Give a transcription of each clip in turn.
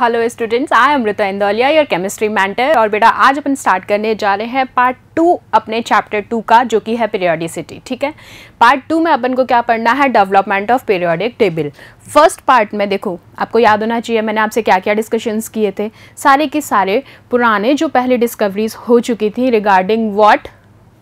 Hello students I Amrita Indoliya your chemistry mentor और बेटा आज अपन स्टार्ट करने जा रहे हैं पार्ट टू अपने चैप्टर टू का जो कि है पीरियोडिसिटी ठीक है पार्ट टू में अपन को क्या पढ़ना है development of periodic table first part में देखो आपको याद होना चाहिए मैंने आपसे क्या क्या डिस्कशंस किए थे सारे के सारे पुराने जो पहले डिस्कवरीज हो चुकी थी regarding what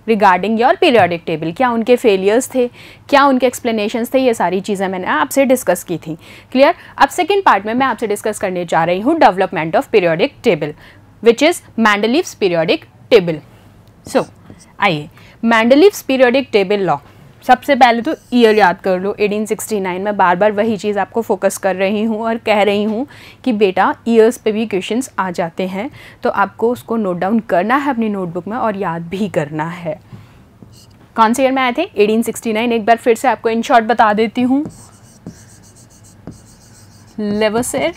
regarding your periodic table क्या उनके फेलियर्स थे क्या उनके एक्सप्लेनेशंस थे ये सारी चीज़ें मैंने आपसे डिस्कस की थी क्लियर अब सेकेंड पार्ट में मैं आपसे डिस्कस करने जा रही हूँ development of periodic table which is Mendeleev's periodic table so आइए मैंडलिव्स पीरियडिक टेबल लॉ सबसे पहले तो ईयर याद कर लो 1869 में बार बार वही चीज़ आपको फोकस कर रही हूँ और कह रही हूँ कि बेटा ईयर्स पे भी क्वेश्चंस आ जाते हैं तो आपको उसको नोट डाउन करना है अपनी नोटबुक में और याद भी करना है कौन से ईयर में आए थे 1869 एक बार फिर से आपको इन शॉर्ट बता देती हूँ Lavoisier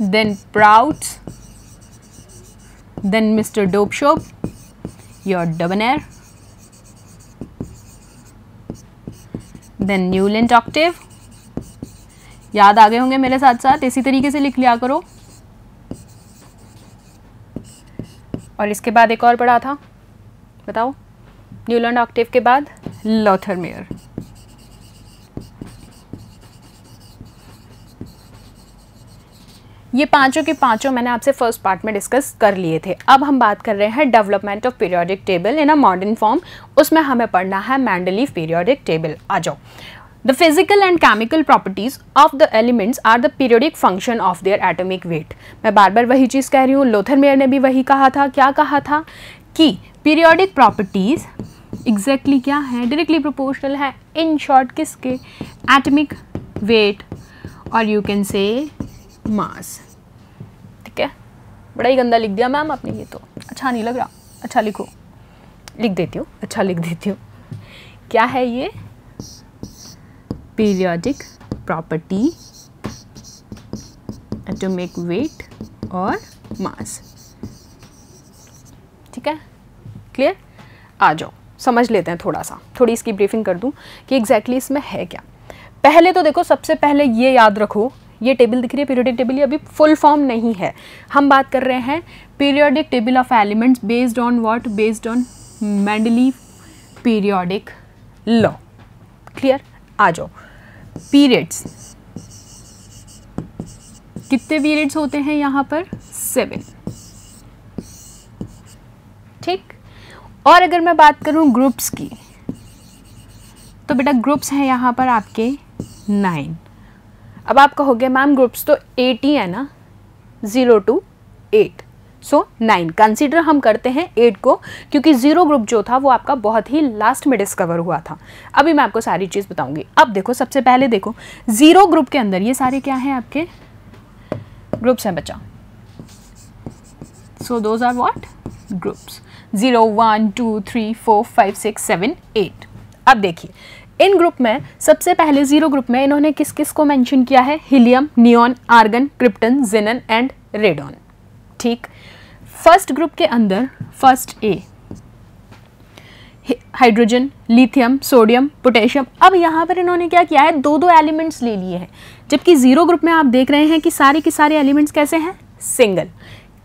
then Prout's then mister डोपशोप your Dobereiner then Newlands octave याद आ गए होंगे मेरे साथ साथ इसी तरीके से लिख लिया करो और इसके बाद एक और पढ़ा था बताओ न्यूलैंड ऑक्टिव के बाद लॉथरमेयर ये पांचों के पांचों मैंने आपसे फर्स्ट पार्ट में डिस्कस कर लिए थे अब हम बात कर रहे हैं development of periodic table in a modern form उसमें हमें पढ़ना है मैंडलीव पीरियोडिक टेबल आ जाओ the physical and chemical properties of the elements are the periodic function of their atomic weight मैं बार बार वही चीज़ कह रही हूँ लोथर मेयर ने भी वही कहा था क्या कहा था कि पीरियोडिक प्रॉपर्टीज़ एग्जैक्टली क्या है डायरेक्टली प्रोपोर्शनल है इन शॉर्ट किसके एटमिक वेट और यू कैन से मास ठीक है बड़ा ही गंदा लिख दिया मैम आपने ये तो अच्छा नहीं लग रहा अच्छा लिखो लिख देती हूँ अच्छा लिख देती हूँ क्या है ये पीरियोडिक प्रॉपर्टी एटोमिक वेट और मास ठीक है क्लियर आ जाओ समझ लेते हैं थोड़ा सा थोड़ी इसकी ब्रीफिंग कर दूं कि एग्जैक्टली exactly इसमें है क्या पहले तो देखो सबसे पहले ये याद रखो ये टेबल दिख रही है पीरियोडिक टेबल ये अभी फुल फॉर्म नहीं है हम बात कर रहे हैं periodic table of elements based on what based on Mendeleev periodic law clear आ जाओ पीरियड्स कितने पीरियड्स होते हैं यहाँ पर सेवन ठीक और अगर मैं बात करूँ ग्रुप्स की तो बेटा ग्रुप्स हैं यहाँ पर आपके नाइन अब आप कहोगे मैम ग्रुप्स तो एट ही है ना zero two eight so nine consider हम करते हैं एट को क्योंकि ज़ीरो ग्रुप जो था वो आपका बहुत ही लास्ट में डिस्कवर हुआ था अभी मैं आपको सारी चीज़ बताऊंगी अब देखो सबसे पहले देखो ज़ीरो ग्रुप के अंदर ये सारे क्या हैं आपके ग्रुप्स हैं बच्चा so those are what groups zero one two three four five six seven eight अब देखिए इन ग्रुप में सबसे पहले जीरो ग्रुप में इन्होंने किस किस को मेंशन किया है helium neon argon krypton xenon and radon ठीक फर्स्ट ग्रुप के अंदर first A hydrogen lithium sodium potassium अब यहाँ पर इन्होंने क्या किया है दो दो एलिमेंट्स ले लिए हैं जबकि जीरो ग्रुप में आप देख रहे हैं कि सारे के सारे एलिमेंट्स कैसे हैं सिंगल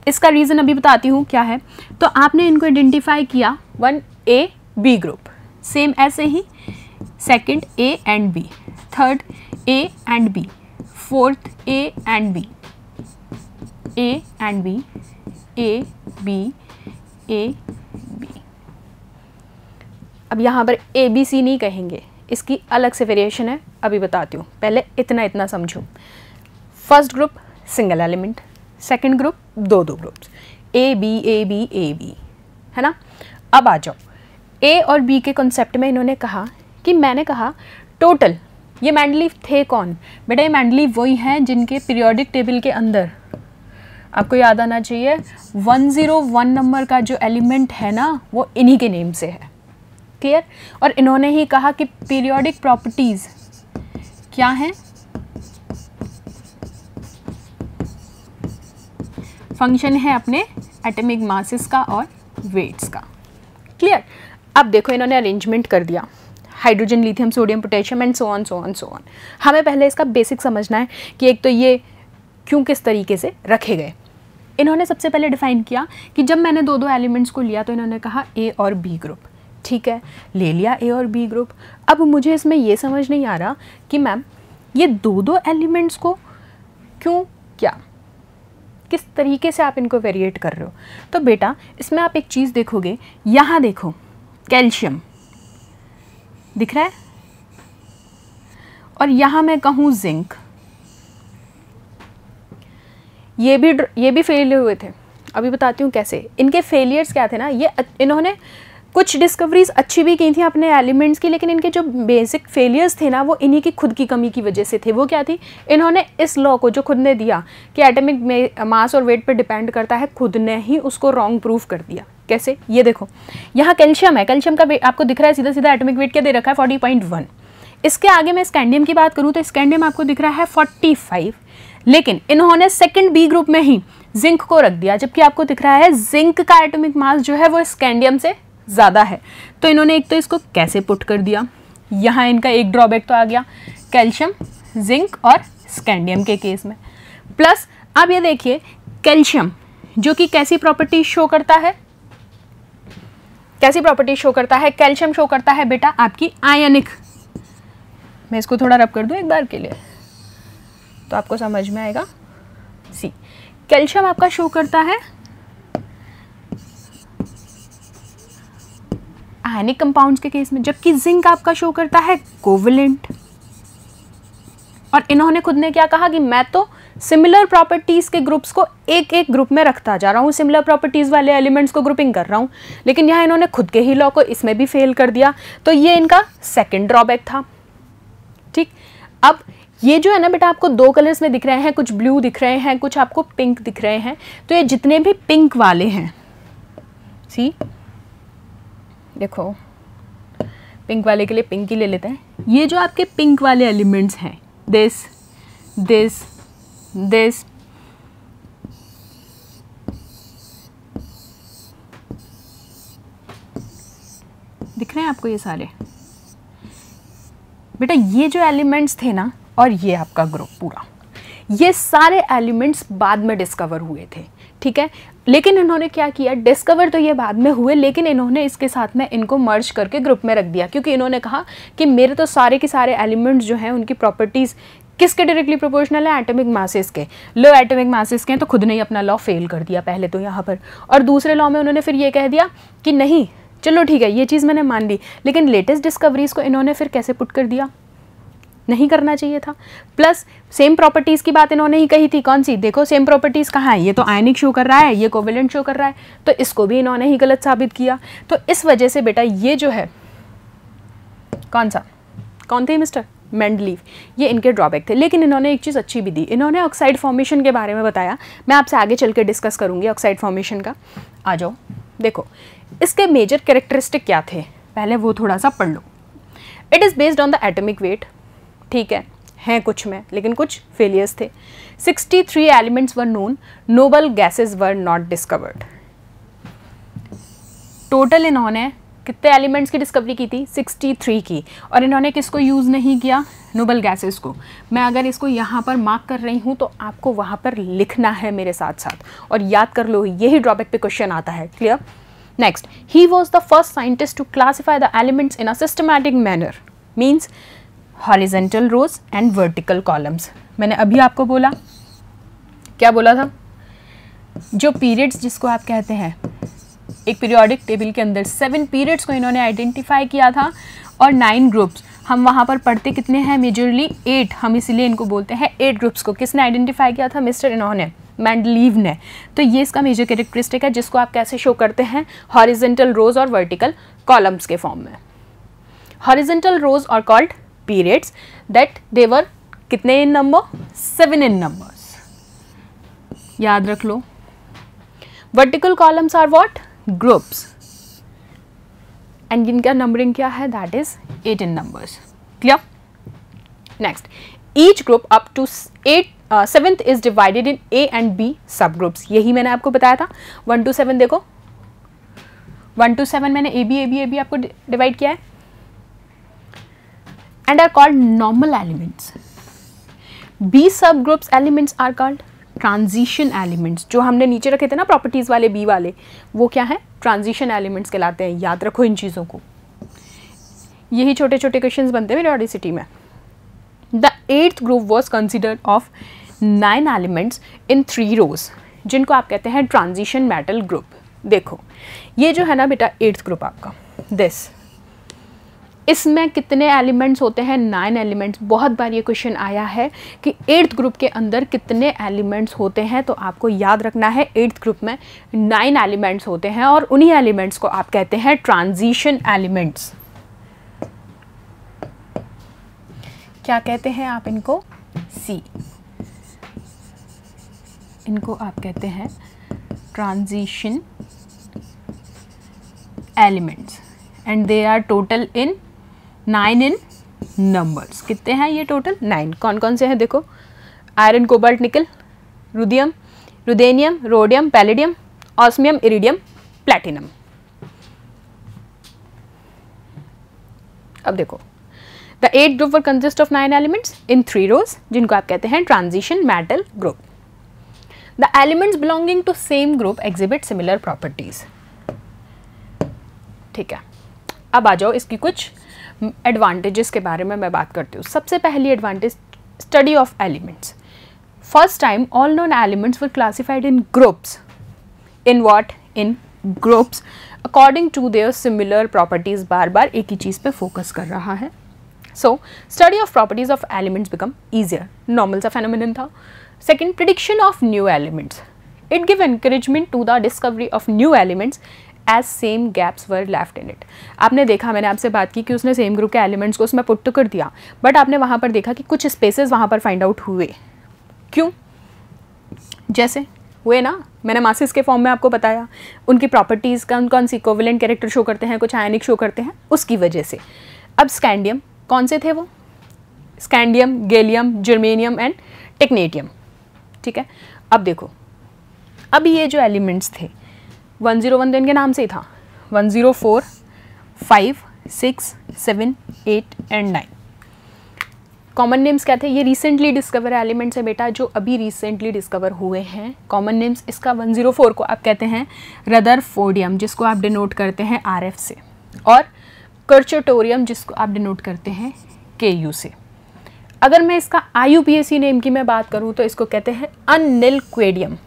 इसका रीज़न अभी बताती हूँ क्या है तो आपने इनको आइडेंटिफाई किया one A B group same ऐसे ही second A and B third A and B fourth A and B A and B A B A B अब यहाँ पर ए बी सी नहीं कहेंगे इसकी अलग से वेरिएशन है अभी बताती हूँ पहले इतना इतना समझो first group single element second group दो दो groups A B A B A B है ना अब आ जाओ ए और बी के कॉन्सेप्ट में इन्होंने कहा कि मैंने कहा टोटल ये मैंडलीव थे कौन बेटा ये मैंडलीव वही हैं जिनके पीरियोडिक टेबल के अंदर आपको याद आना चाहिए 101 नंबर का जो एलिमेंट है ना वो इन्हीं के नेम से है क्लियर और इन्होंने ही कहा कि पीरियोडिक प्रॉपर्टीज़ क्या हैं फंक्शन है अपने एटमिक मासेस का और वेट्स का क्लियर अब देखो इन्होंने अरेंजमेंट कर दिया hydrogen lithium sodium potassium and so on so on so on हमें पहले इसका बेसिक समझना है कि एक तो ये क्यों किस तरीके से रखे गए इन्होंने सबसे पहले डिफ़ाइन किया कि जब मैंने दो दो एलिमेंट्स को लिया तो इन्होंने कहा ए और बी ग्रुप ठीक है ले लिया ए और बी ग्रुप अब मुझे इसमें ये समझ नहीं आ रहा कि मैम ये दो दो एलिमेंट्स को क्यों क्या किस तरीके से आप इनको वेरिएट कर रहे हो तो बेटा इसमें आप एक चीज़ देखोगे यहाँ देखो कैल्शियम दिख रहा है और यहाँ मैं कहूँ जिंक ये भी ये भी फेल हुए थे अभी बताती हूँ कैसे इनके फेलियर्स क्या थे ना ये इन्होंने कुछ डिस्कवरीज अच्छी भी की थी अपने एलिमेंट्स की लेकिन इनके जो बेसिक फेलियर्स थे ना वो इन्हीं की खुद की कमी की वजह से थे वो क्या थी इन्होंने इस लॉ को जो खुद ने दिया कि एटमिक मास और वेट पर डिपेंड करता है खुद ने ही उसको रॉन्ग प्रूव कर दिया कैसे ये देखो यहाँ कैल्शियम है कैल्शियम का आपको दिख रहा है सीधा सीधा एटमिक वेट क्या दे रखा है फोर्टी पॉइंट वन इसके आगे मैं स्कैंडियम की बात करूँ तो स्कैंडियम आपको दिख रहा है फोर्टी फाइव लेकिन इन्होंने सेकेंड बी ग्रुप में ही जिंक को रख दिया जबकि आपको दिख रहा है जिंक का एटमिक मास जो है वो स्कैंडियम से ज़्यादा है तो इन्होंने एक तो इसको कैसे पुट कर दिया यहाँ इनका एक ड्रॉबैक तो आ गया कैल्शियम जिंक और स्कैंडियम के केस में प्लस अब ये देखिए कैल्शियम जो कि कैसी प्रॉपर्टी शो करता है कैसी प्रॉपर्टी शो करता है कैल्शियम शो करता है बेटा आपकी आयनिक मैं इसको थोड़ा रब कर दूँ एक बार के लिए तो आपको समझ में आएगा सी कैल्शियम आपका शो करता है आयनिक कंपाउंड्स के केस में जबकि जिंक आपका शो करता है कोविलेंट और इन्होंने खुद ने क्या कहा कि मैं तो सिमिलर प्रॉपर्टीज़ के ग्रुप्स को एक एक ग्रुप में रखता जा रहा हूँ सिमिलर प्रॉपर्टीज़ वाले एलिमेंट्स को ग्रुपिंग कर रहा हूँ लेकिन यहाँ इन्होंने खुद के ही लॉ को इसमें भी फेल कर दिया तो ये इनका सेकेंड ड्रॉबैक था ठीक अब ये जो है ना बेटा आपको दो कलर्स में दिख रहे हैं कुछ ब्लू दिख रहे हैं कुछ आपको पिंक दिख रहे हैं तो ये जितने भी पिंक वाले हैं सी देखो पिंक वाले के लिए पिंक ही ले लेते हैं ये जो आपके पिंक वाले एलिमेंट्स हैं दिस दिस this दिख रहे हैं आपको ये सारे बेटा ये जो एलिमेंट्स थे ना और ये आपका ग्रुप पूरा ये सारे एलिमेंट्स बाद में डिस्कवर हुए थे ठीक है लेकिन इन्होंने क्या किया डिस्कवर तो ये बाद में हुए लेकिन इन्होंने इसके साथ में इनको मर्ज करके ग्रुप में रख दिया क्योंकि इन्होंने कहा कि मेरे तो सारे के सारे एलिमेंट्स जो हैं उनकी प्रॉपर्टीज़ किसके डायरेक्टली प्रोपोर्शनल है एटॉमिक मासेस के लो एटॉमिक मासेस के हैं तो खुद ने ही अपना लॉ फेल कर दिया पहले तो यहाँ पर और दूसरे लॉ में उन्होंने फिर ये कह दिया कि नहीं चलो ठीक है ये चीज़ मैंने मान ली लेकिन लेटेस्ट डिस्कवरीज को इन्होंने फिर कैसे पुट कर दिया नहीं करना चाहिए था प्लस सेम प्रॉपर्टीज़ की बात इन्होंने ही कही थी कौन सी देखो सेम प्रॉपर्टीज़ कहाँ है ये तो आयनिक शो कर रहा है ये कोविलेंट शो कर रहा है तो इसको भी इन्होंने ही गलत साबित किया तो इस वजह से बेटा ये जो है कौन सा कौन थे मिस्टर मेंड ये इनके ड्रॉबैक थे लेकिन इन्होंने एक चीज़ अच्छी भी दी इन्होंने ऑक्साइड फॉर्मेशन के बारे में बताया मैं आपसे आगे चल के डिस्कस करूँगी ऑक्साइड फॉर्मेशन का आ जाओ देखो इसके मेजर कैरेक्टरिस्टिक क्या थे पहले वो थोड़ा सा पढ़ लो it is based on the atomic weight ठीक है हैं कुछ में लेकिन कुछ फेलियर्स थे 63 elements were known noble gases were not discovered total इन्होंने कितने एलिमेंट्स की डिस्कवरी की थी 63 की और इन्होंने किसको यूज़ नहीं किया नोबल गैसेस को मैं अगर इसको यहाँ पर मार्क कर रही हूँ तो आपको वहाँ पर लिखना है मेरे साथ साथ और याद कर लो यही ड्रॉबैक पे क्वेश्चन आता है clear next he was the first scientist to classify the elements in a systematic manner means horizontal rows and vertical columns मैंने अभी आपको बोला क्या बोला था जो पीरियड्स जिसको आप कहते हैं एक पीरियोडिक टेबल के अंदर सेवन पीरियड्स को इन्होंने आइडेंटिफाई किया था और नाइन ग्रुप्स हम वहाँ पर पढ़ते कितने हैं मेजरली एट हम इसीलिए इनको बोलते हैं एट ग्रुप्स को किसने आइडेंटिफाई किया था मिस्टर इन्होंने मैंडलीव ने तो ये इसका मेजर कैरेक्टरिस्टिक है जिसको आप कैसे शो करते हैं हॉरिजेंटल रोज और वर्टिकल कॉलम्स के फॉर्म में हॉरिजेंटल रोज और कॉल्ड पीरियड्स दैट देवर कितने in number seven in numbers याद रख लो vertical columns are what groups and इनका नंबरिंग क्या है that is eight in numbers clear next each group up to eight seventh is divided in A and B sub groups यही मैंने आपको बताया था वन टू सेवन देखो one two seven मैंने ए B A B A B आपको divide किया है and are called normal elements B sub groups elements are called transition elements जो हमने नीचे रखे थे ना प्रॉपर्टीज़ वाले बी वाले वो क्या है ट्रांजिशन एलिमेंट्स कहलाते हैं याद रखो इन चीज़ों को यही छोटे छोटे क्वेश्चन बनते हैं मेरे ऑडिसिटी में the eighth group was considered of nine elements in three rows जिनको आप कहते हैं ट्रांजिशन मेटल ग्रुप देखो ये जो है ना बेटा एट्थ ग्रुप आपका दिस इसमें कितने एलिमेंट्स होते हैं नाइन एलिमेंट्स बहुत बार ये क्वेश्चन आया है कि एट्थ ग्रुप के अंदर कितने एलिमेंट्स होते हैं तो आपको याद रखना है एट्थ ग्रुप में नाइन एलिमेंट्स होते हैं और उन्हीं एलिमेंट्स को आप कहते हैं ट्रांजिशन एलिमेंट्स क्या कहते हैं आप इनको सी इनको आप कहते हैं transition elements and they are total in nine in numbers कितने हैं ये टोटल नाइन कौन कौन से हैं देखो iron cobalt nickel ruthenium ruthenium rhodium palladium osmium iridium platinum अब देखो the eight group were consist of nine elements in three rows जिनको आप कहते हैं transition metal group the elements belonging to same group exhibit similar properties ठीक है अब आ जाओ इसकी कुछ एडवांटेजेस के बारे में मैं बात करती हूँ सबसे पहली advantage study of elements first time all known elements were classified in groups in what in groups according to their similar properties बार बार एक ही चीज़ पे फोकस कर रहा है so study of properties of elements become easier normal सा फेनोमिन था second prediction of new elements it give encouragement to the discovery of new elements as some gaps were left in it आपने देखा मैंने आपसे बात की कि उसने सेम ग्रुप के एलिमेंट्स को उसमें पुट तो कर दिया बट आपने वहाँ पर देखा कि कुछ स्पेसेस वहाँ पर फाइंड आउट हुए क्यों जैसे हुए ना मैंने मासिस के फॉर्म में आपको बताया उनकी प्रॉपर्टीज़ कौन कौन सी कोविलेंट कैरेक्टर शो करते हैं कुछ आयनिक शो करते हैं उसकी वजह से अब स्कैंडियम कौन से थे वो scandium gallium germanium and technetium ठीक है अब देखो अब ये जो एलिमेंट्स थे वन जीरो वन तो इनके नाम से ही था one zero four five six seven eight and nine common names क्या थे ये रिसेंटली डिस्कवर एलिमेंट्स है बेटा जो अभी रिसेंटली डिस्कवर हुए हैं कॉमन नेम्स इसका 104 को आप कहते हैं रदर फोडियम जिसको आप डिनोट करते हैं आर से और कर्चोटोरियम जिसको आप डिनोट करते हैं के यू से अगर मैं इसका आई नेम की मैं बात करूँ तो इसको कहते हैं अनिल क्वेडियम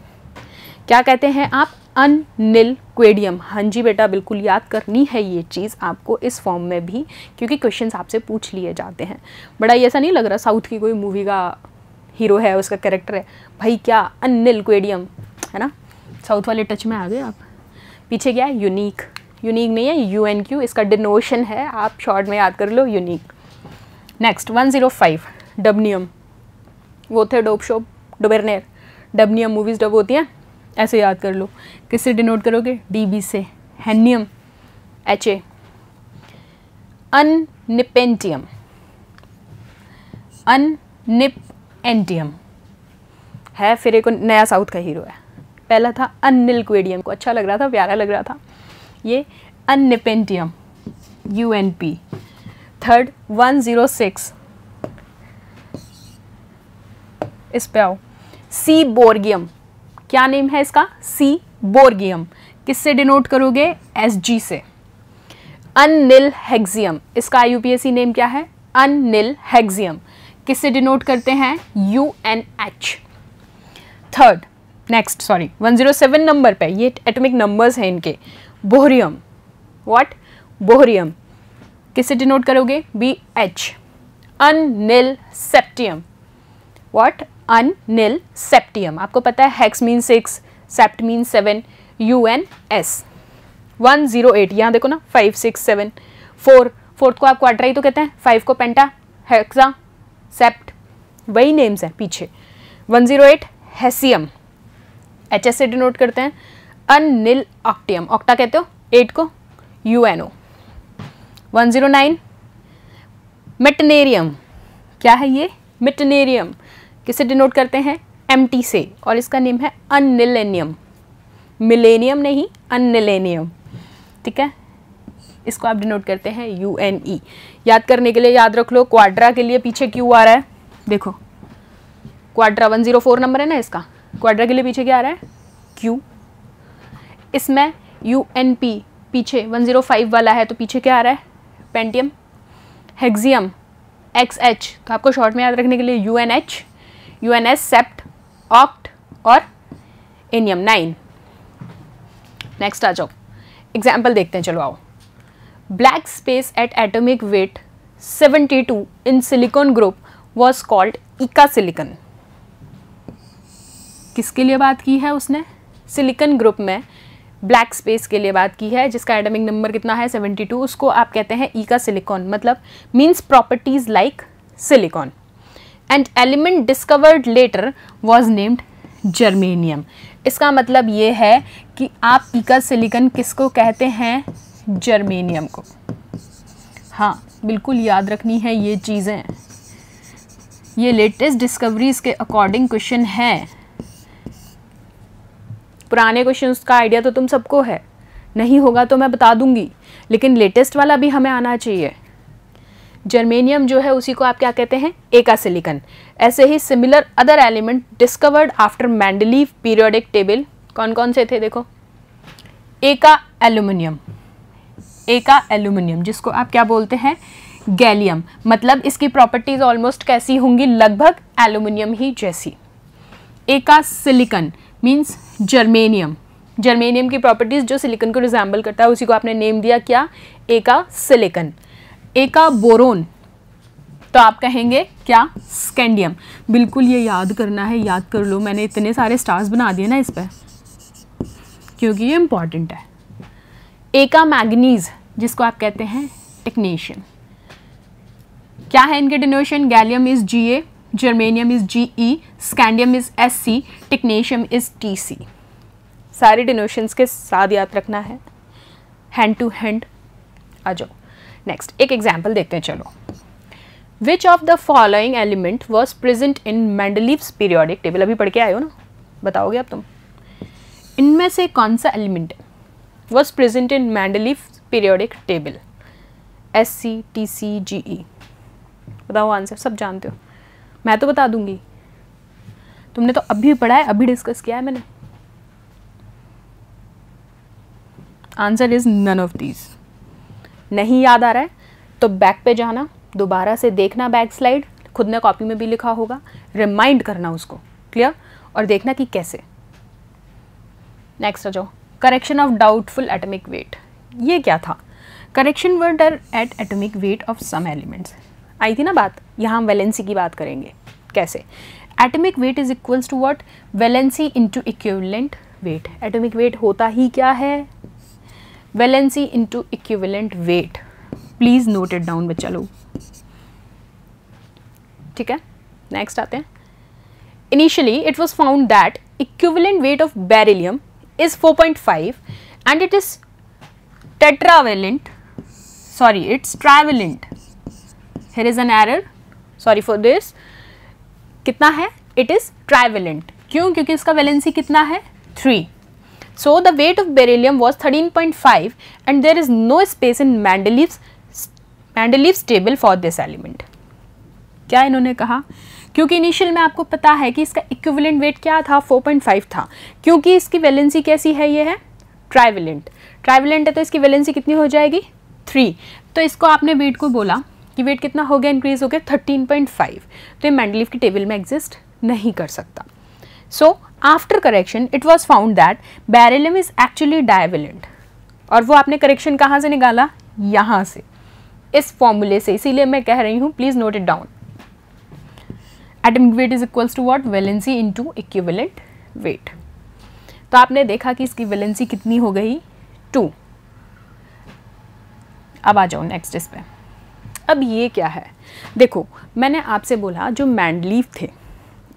क्या कहते हैं आप अनिल क्वेडियम हाँ जी बेटा बिल्कुल याद करनी है ये चीज़ आपको इस फॉर्म में भी क्योंकि क्वेश्चन आपसे पूछ लिए जाते हैं बड़ा ऐसा नहीं लग रहा साउथ की कोई मूवी का हीरो है उसका कैरेक्टर है भाई क्या अनिल क्वेडियम है ना साउथ वाले टच में आ गए आप पीछे क्या है यूनिक यूनिक नहीं है यू एन क्यू इसका डिनोशन है आप शॉर्ट में याद कर लो unique next one zero five dubnium वो थे डोप शोप डोबेरनेर डबनियम मूवीज़ डब होती हैं ऐसे याद कर लो किससे डिनोट करोगे डी बी से हैनियम एच ए अनिपेंटियम अनिप एंटियम है फिर एक नया साउथ का हीरो है पहला था अनिलक्वेडियम को अच्छा लग रहा था प्यारा लग रहा था ये unnilpentium U N P third one zero six इस पे आओ सी बोर्गियम क्या नेम है इसका सी बोर्गियम किससे डिनोट करोगे एस जी से अनिल हेग्जियम इसका आईयूपीएसी नेम क्या है अनिल हेग्जियम किससे डिनोट करते हैं U N H third next sorry 107 number पे ये एटमिक नंबर्स हैं इनके बोहरियम व्हाट बोहरियम किससे डिनोट करोगे B H unnilseptium what unnilseptium आपको पता है hex mean six sept mean seven U N S one zero eight यहाँ देखो ना five six seven four fourth को आप क्वाड्राई तो कहते हैं फाइव को पेंटा हेक्सा सेप्ट वही नेम्स हैं पीछे one zero eight hassium H S से डिनोट करते हैं अन निल ऑक्टियम ऑक्टा कहते हो एट को U N O one zero nine meitnerium क्या है ये मिटनेरियम किसे डिनोट करते हैं एम से और इसका नेम है अनिलेनियम मिलेनियम नहीं अनिलेनियम ठीक है इसको आप डिनोट करते हैं यू एन ई याद करने के लिए याद रख लो क्वाड्रा के लिए पीछे क्यू आ रहा है देखो क्वाड्रा वन जीरो फोर नंबर है ना इसका क्वाड्रा के लिए पीछे क्या आ रहा है क्यू इसमें यू एन पी पीछे वन ज़ीरो फाइव वाला है तो पीछे क्या आ रहा है पेंटियम हेक्सियम एक्स एच तो आपको शॉर्ट में याद रखने के लिए U N H S sept oct और इनियम नाइन नेक्स्ट आ जाओ एग्जाम्पल देखते हैं चलो आओ black space eight atomic weight 72 in silicon group was called eka silicon किसके लिए बात की है उसने सिलिकन ग्रुप में ब्लैक स्पेस के लिए बात की है जिसका एटॉमिक नंबर कितना है 72 उसको आप कहते हैं ई का सिलिकॉन मतलब means properties like silicon and element discovered later was named germanium इसका मतलब ये है कि आप इका सिलिकन किसको कहते हैं जर्मेनियम को हाँ बिल्कुल याद रखनी है ये चीज़ें ये लेटेस्ट डिस्कवरीज के अकॉर्डिंग क्वेश्चन है पुराने क्वेश्चन का आइडिया तो तुम सबको है नहीं होगा तो मैं बता दूंगी लेकिन लेटेस्ट वाला भी हमें आना चाहिए जर्मेनियम जो है उसी को आप क्या कहते हैं एका सिलिकन ऐसे ही similar other element discovered after Mendeleev periodic table कौन कौन से थे देखो एका एल्यूमिनियम एका एल्यूमिनियम जिसको आप क्या बोलते हैं गैलियम मतलब इसकी प्रॉपर्टीज ऑलमोस्ट कैसी होंगी लगभग एल्यूमिनियम ही जैसी eka silicon means germanium germanium की प्रॉपर्टीज़ जो सिलिकन को रिजेंबल करता है उसी को आपने नेम दिया क्या एका सिलिकन एका बोरोन तो आप कहेंगे क्या स्कैंडियम बिल्कुल ये याद करना है याद कर लो मैंने इतने सारे स्टार्स बना दिए ना इस पर क्योंकि ये इम्पॉर्टेंट है एका मैग्नीज जिसको आप कहते हैं टेक्नीशियन क्या है इनके डिनोशन gallium is G A germanium is G E scandium is S C technetium is T C सारे डिनोशंस के साथ याद रखना है हैंड टू हैंड आ जाओ नेक्स्ट एक एग्जाम्पल देखते हैं चलो which of the following element was present in Mendeleev's periodic table अभी पढ़ के आए हो ना बताओगे आप तुम इनमें से कौन सा element was present in Mendeleev periodic table S C T C G E बताओ आंसर सब जानते हो मैं तो बता दूंगी तुमने तो अभी पढ़ा है अभी डिस्कस किया है मैंने answer is none of these नहीं याद आ रहा है तो बैक पे जाना दोबारा से देखना बैक स्लाइड खुद ने कॉपी में भी लिखा होगा रिमाइंड करना उसको क्लियर और देखना कि कैसे नेक्स्ट आ जाओ correction of doubtful atomic weight ये क्या था करेक्शन वर्ड डर at atomic weight of some elements आई थी ना बात यहाँ हम वैलेंसी की बात करेंगे कैसे atomic weight is equals to what valency to equivalent weight atomic weight होता ही क्या है valency into equivalent weight please note it down बच्चा लोग ठीक है नेक्स्ट आते हैं initially it was found that equivalent weight of beryllium is 4.5 and it is tetravalent sorry it's trivalent here is an error sorry for this कितना है it is ट्रावेलेंट क्यों क्योंकि इसका वैलेंसी कितना है three So the weight of beryllium was 13.5 and there is no space in Mendeleev's Mendeleev's table for this element. क्या इन्होंने कहा क्योंकि इनिशियल में आपको पता है कि इसका इक्विवेलेंट वेट क्या था 4.5 था क्योंकि इसकी वैलेंसी कैसी है ये है ट्राइवेलेंट ट्राइवेलेंट है तो इसकी वैलेंसी कितनी हो जाएगी थ्री तो इसको आपने वेट को बोला कि वेट कितना हो गया इंक्रीज हो गया 13.5 तो ये मैंडलीफ की टेबल में एग्जिस्ट नहीं कर सकता so after correction it was found that beryllium is actually divalent और वो आपने करेक्शन कहाँ से निकाला यहाँ से इस फॉर्मूले से इसीलिए मैं कह रही हूँ please note it down atomic weight is equals to what valency into equivalent weight तो आपने देखा कि इसकी वेलेंसी कितनी हो गई टू अब आ जाओ नेक्स्ट इस पर अब ये क्या है देखो मैंने आपसे बोला जो मैंडलीव थे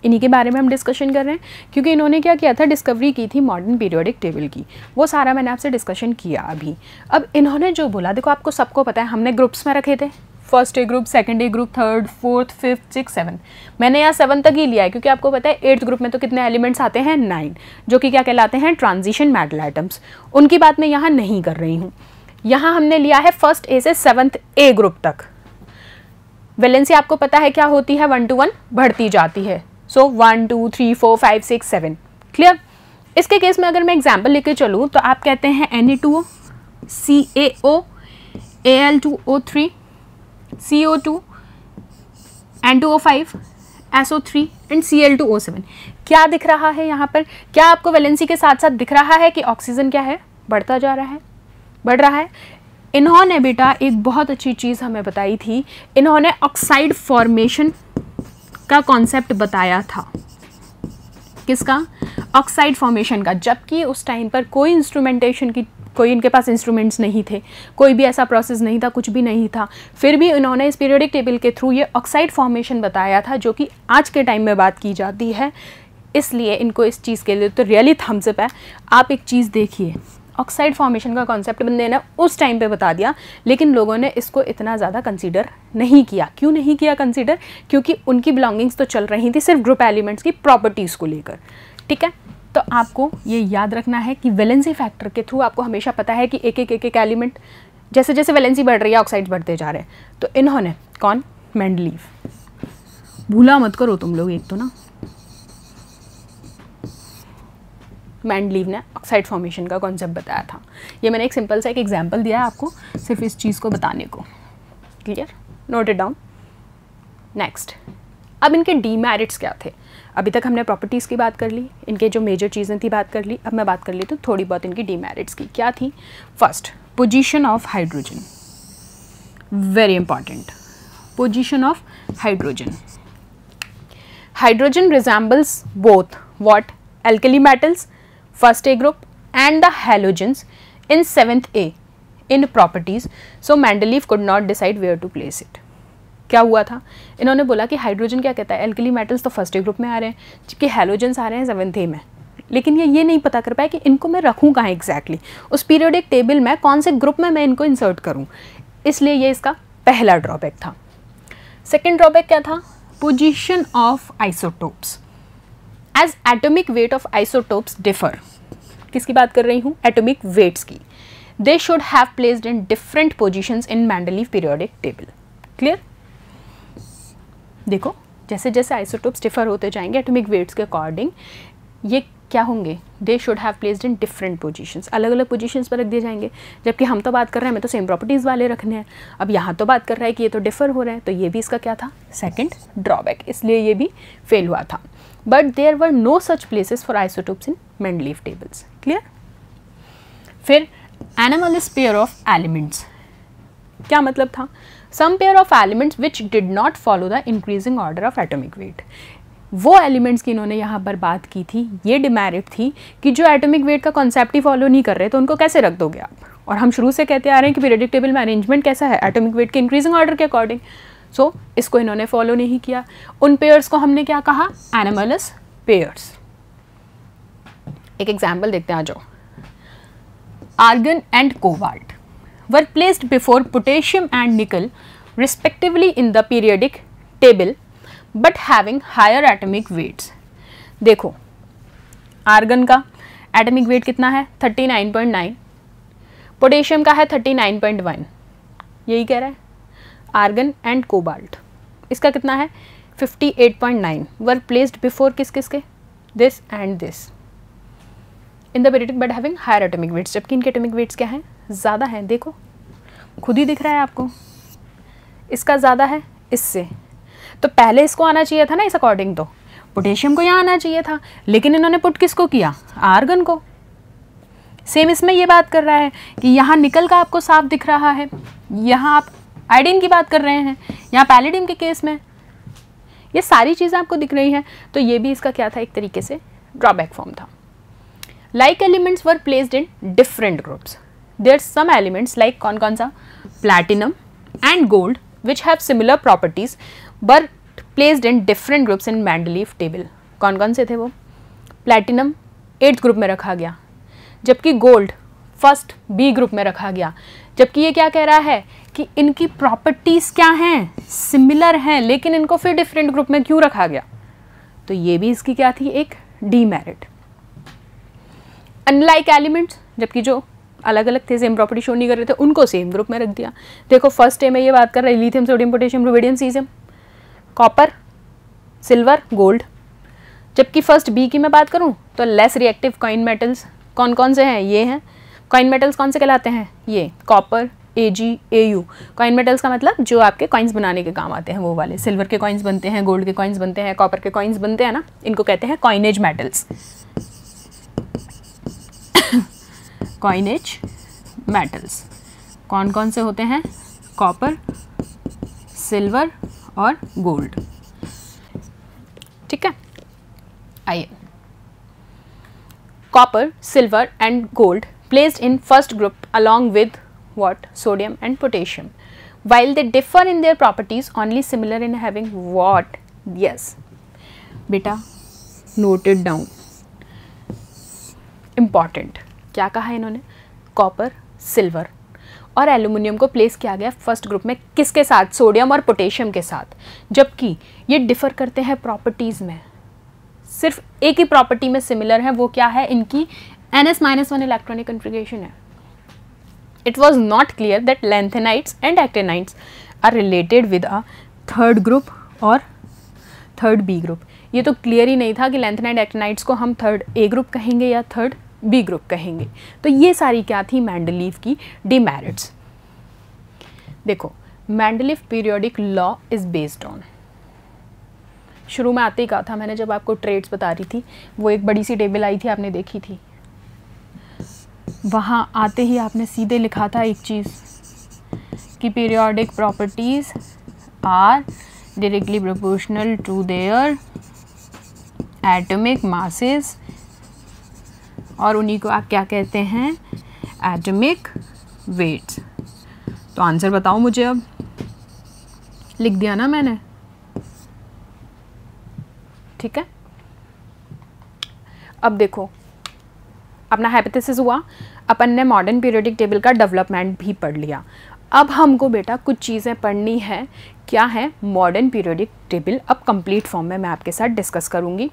इन्हीं के बारे में हम डिस्कशन कर रहे हैं क्योंकि इन्होंने क्या किया था डिस्कवरी की थी मॉडर्न पीरियोडिक टेबल की वो सारा मैंने आपसे डिस्कशन किया अभी अब इन्होंने जो बोला देखो आपको सबको पता है हमने ग्रुप्स में रखे थे first A group second A group third fourth fifth six seven मैंने यहाँ सेवन तक ही लिया है क्योंकि आपको पता है एट्थ ग्रुप में तो कितने एलिमेंट्स आते हैं नाइन जो कि क्या कहलाते हैं ट्रांजिशन मेटल आइटम्स उनकी बात मैं यहाँ नहीं कर रही हूँ यहाँ हमने लिया है फर्स्ट ए से सेवन्थ ए ग्रुप तक वैलेंसी आपको पता है क्या होती है वन टू वन बढ़ती जाती है so one two three four five six seven clear इसके केस में अगर मैं एग्जाम्पल लेके चलूँ तो आप कहते हैं N E two O C A O A L two O three C O two N two O five S O three and C L two O seven क्या दिख रहा है यहाँ पर क्या आपको वैलेंसी के साथ साथ दिख रहा है कि ऑक्सीजन क्या है बढ़ता जा रहा है बढ़ रहा है इन्होंने बेटा एक बहुत अच्छी चीज़ हमें बताई थी इन्होंने ऑक्साइड फॉर्मेशन का कॉन्सेप्ट बताया था किसका ऑक्साइड फॉर्मेशन का जबकि उस टाइम पर कोई इंस्ट्रूमेंटेशन की कोई इनके पास इंस्ट्रूमेंट्स नहीं थे कोई भी ऐसा प्रोसेस नहीं था कुछ भी नहीं था फिर भी इन्होंने इस पीरियडिक टेबल के थ्रू ये ऑक्साइड फॉर्मेशन बताया था जो कि आज के टाइम में बात की जाती है इसलिए इनको इस चीज़ के लिए तो रियली थम्सअप है आप एक चीज़ देखिए ऑक्साइड फॉर्मेशन का कॉन्सेप्ट बंदे ने उस टाइम पे बता दिया लेकिन लोगों ने इसको इतना ज़्यादा कंसीडर नहीं किया क्यों नहीं किया कंसीडर क्योंकि उनकी बिलोंगिंग्स तो चल रही थी सिर्फ ग्रुप एलिमेंट्स की प्रॉपर्टीज़ को लेकर ठीक है तो आपको ये याद रखना है कि वेलेंसी फैक्टर के थ्रू आपको हमेशा पता है कि एक एक एक एक एलिमेंट जैसे जैसे वेलेंसी बढ़ रही है ऑक्साइड बढ़ते जा रहे हैं तो इन्होंने कौन मैंडलीव भूला मत करो तुम लोग एक तो ना मैंडलीव ने ऑक्साइड फॉर्मेशन का कॉन्सेप्ट बताया था ये मैंने एक सिंपल सा एक एग्जाम्पल दिया है आपको सिर्फ इस चीज़ को बताने को clear note it down next अब इनके डीमेरिट्स क्या थे अभी तक हमने प्रॉपर्टीज़ की बात कर ली इनके जो मेजर चीज़ें थी बात कर ली अब मैं बात कर ली तो थोड़ी बहुत इनकी डीमेरिट्स की क्या थी first position of hydrogen very important position of hydrogen hydrogen resembles both what alkali metals first A group and the halogens in 7th A in properties. So, Mendeleev could not decide where to place it. क्या हुआ था इन्होंने बोला कि hydrogen क्या कहता है alkali metals तो फर्स्ट ए ग्रुप में आ रहे हैं जबकि हेलोजेंस आ रहे हैं सेवन्थ ए में लेकिन ये ये नहीं पता कर पाया कि इनको मैं रखूँ कहाँ एग्जैक्टली exactly. उस पीरियोडिक टेबल में कौन से ग्रुप में मैं इनको इंसर्ट करूँ इसलिए ये इसका पहला ड्रॉबैक था सेकेंड ड्रॉबैक क्या था position of isotopes as atomic weight of isotopes differ किसकी बात कर रही हूँ एटोमिक वेट्स की they should have placed in different position in Mendeleev periodic table clear देखो जैसे जैसे आइसोटोप्स डिफर होते जाएंगे एटोमिक वेट्स के अकॉर्डिंग ये क्या होंगे they should have placed in different positions अलग अलग पोजिशंस पर रख दिए जाएंगे जबकि हम तो बात कर रहे हैं हमें तो सेम प्रॉपर्टीज़ वाले रखने हैं अब यहाँ तो बात कर रहा है कि ये तो डिफर हो रहे हैं तो ये भी इसका क्या था सेकेंड ड्रॉबैक इसलिए ये भी फेल हुआ था but there were no such places for isotopes in Mendeleev tables clear फिर anomalous is pair of elements क्या मतलब था some pair of elements which did not follow the increasing order of atomic weight वो elements की इन्होंने यहाँ पर बात की थी ये डिमेरिट थी कि जो एटॉमिक वेट का कॉन्सेप्ट ही फॉलो नहीं कर रहे तो उनको कैसे रख दोगे आप और हम शुरू से कहते आ रहे हैं कि पीरियडिक टेबल में अरेंजमेंट कैसा है एटॉमिक वेट के इंक्रीजिंग ऑर्डर के अकॉर्डिंग सो so, इसको इन्होंने फॉलो नहीं किया उन पेयर्स को हमने क्या कहा एनिमलस पेयर्स एक एग्जाम्पल देखते हैं आ जाओ argon and cobalt were placed before potassium and nickel respectively in the periodic table but having higher atomic weights देखो आर्गन का एटमिक वेट कितना है 39.9 पोटेशियम का है 39.1 यही कह रहा है आर्गन एंड कोबाल्ट इसका कितना है 58.9 वर प्लेस्ड बिफोर किस किस के this and this in the periodic but having higher atomic weights जबकि इनके एटमिक वेट्स क्या हैं ज़्यादा हैं देखो खुद ही दिख रहा है आपको इसका ज़्यादा है इससे तो पहले इसको आना चाहिए था ना इस अकॉर्डिंग तो पोटेशियम को यहाँ आना चाहिए था लेकिन इन्होंने पुट किसको किया आर्गन को सेम इसमें ये बात कर रहा है कि यहाँ निकल का आपको साफ दिख रहा है यहाँ आप आयोडीन की बात कर रहे हैं यहाँ पैलेडियम के केस में ये सारी चीज़ें आपको दिख रही हैं तो ये भी इसका क्या था एक तरीके से ड्रॉबैक फॉर्म था like elements were placed in different groups there some elements like कौन कौन सा platinum and gold which have similar properties but placed in different groups in Mendeleev table कौन कौन से थे वो प्लेटिनम एट्थ ग्रुप में रखा गया जबकि गोल्ड फर्स्ट बी ग्रुप में रखा गया जबकि ये क्या कह रहा है कि इनकी प्रॉपर्टीज़ क्या हैं सिमिलर हैं लेकिन इनको फिर डिफरेंट ग्रुप में क्यों रखा गया तो ये भी इसकी क्या थी एक डीमेरिट अनलाइक एलिमेंट्स जबकि जो अलग अलग थे सेम प्रॉपर्टी शो नहीं कर रहे थे उनको सेम ग्रुप में रख दिया देखो फर्स्ट डे में ये बात कर रहा है lithium sodium potassium rubidium caesium copper silver gold जबकि फर्स्ट बी की मैं बात करूँ तो लेस रिएक्टिव कॉइन मेटल्स कौन कौन से हैं ये हैं कॉइन मेटल्स कौन से कहलाते हैं ये copper A G A U coin metals का मतलब जो आपके कॉइन्स बनाने के काम आते हैं वो वाले सिल्वर के कॉइन्स बनते हैं गोल्ड के कॉइन्स बनते हैं कॉपर के कॉइन्स बनते हैं ना इनको कहते हैं कॉइनेज मेटल्स कॉइनेज मेटल्स कौन कौन से होते हैं कॉपर सिल्वर और गोल्ड ठीक है आइए copper, silver and gold placed in first group along with what sodium and potassium. While they differ in their properties only similar in having what? Yes. बेटा note it down. Important. क्या कहा इन्होंने Copper, silver और aluminium को place किया गया first group में किसके साथ सोडियम और पोटेशियम के साथ जबकि ये डिफ़र करते हैं प्रॉपर्टीज़ में सिर्फ एक ही प्रॉपर्टी में सिमिलर है वो क्या है इनकी N S minus one electronic configuration है it was not clear that lanthanides and actinides are related with a third group और थर्ड बी ग्रुप ये तो क्लियर ही नहीं था कि लेंथेनाइट एक्टेनाइट्स को हम थर्ड ए ग्रुप कहेंगे या थर्ड बी ग्रुप कहेंगे तो ये सारी क्या थी मैंडलीफ की डिमेरिट्स देखो Mendeleev periodic law is based on शुरू में आते ही कहा था मैंने जब आपको ट्रेड्स बता रही थी वो एक बड़ी सी टेबल आई थी आपने देखी थी वहाँ आते ही आपने सीधे लिखा था एक चीज़ कि periodic properties are directly proportional to their atomic masses और उन्हीं को आप क्या कहते हैं एटमिक वेट तो आंसर बताओ मुझे अब लिख दिया ना मैंने ठीक है अब देखो अपना हाइपोथेसिस हुआ अपन ने मॉडर्न पीरियोडिक टेबल का डेवलपमेंट भी पढ़ लिया अब हमको बेटा कुछ चीज़ें पढ़नी है क्या है मॉडर्न पीरियोडिक टेबल अब कंप्लीट फॉर्म में मैं आपके साथ डिस्कस करूँगी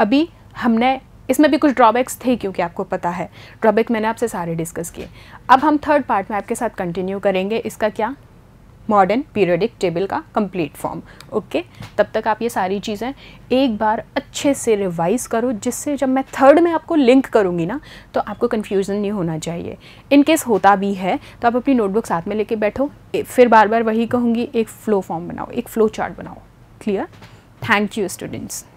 अभी हमने इसमें भी कुछ ड्रॉबैक्स थे क्योंकि आपको पता है ड्रॉबैक मैंने आपसे सारे डिस्कस किए अब हम थर्ड पार्ट में आपके साथ कंटिन्यू करेंगे इसका क्या मॉडर्न पीरियडिक टेबल का कंप्लीट फॉर्म ओके तब तक आप ये सारी चीज़ें एक बार अच्छे से रिवाइज करो जिससे जब मैं थर्ड में आपको लिंक करूँगी ना तो आपको कन्फ्यूज़न नहीं होना चाहिए इन केस होता भी है तो आप अपनी नोटबुक साथ में लेके बैठो फिर बार बार वही कहूँगी एक फ़्लो फॉर्म बनाओ एक फ़्लो चार्ट बनाओ क्लियर थैंक यू स्टूडेंट्स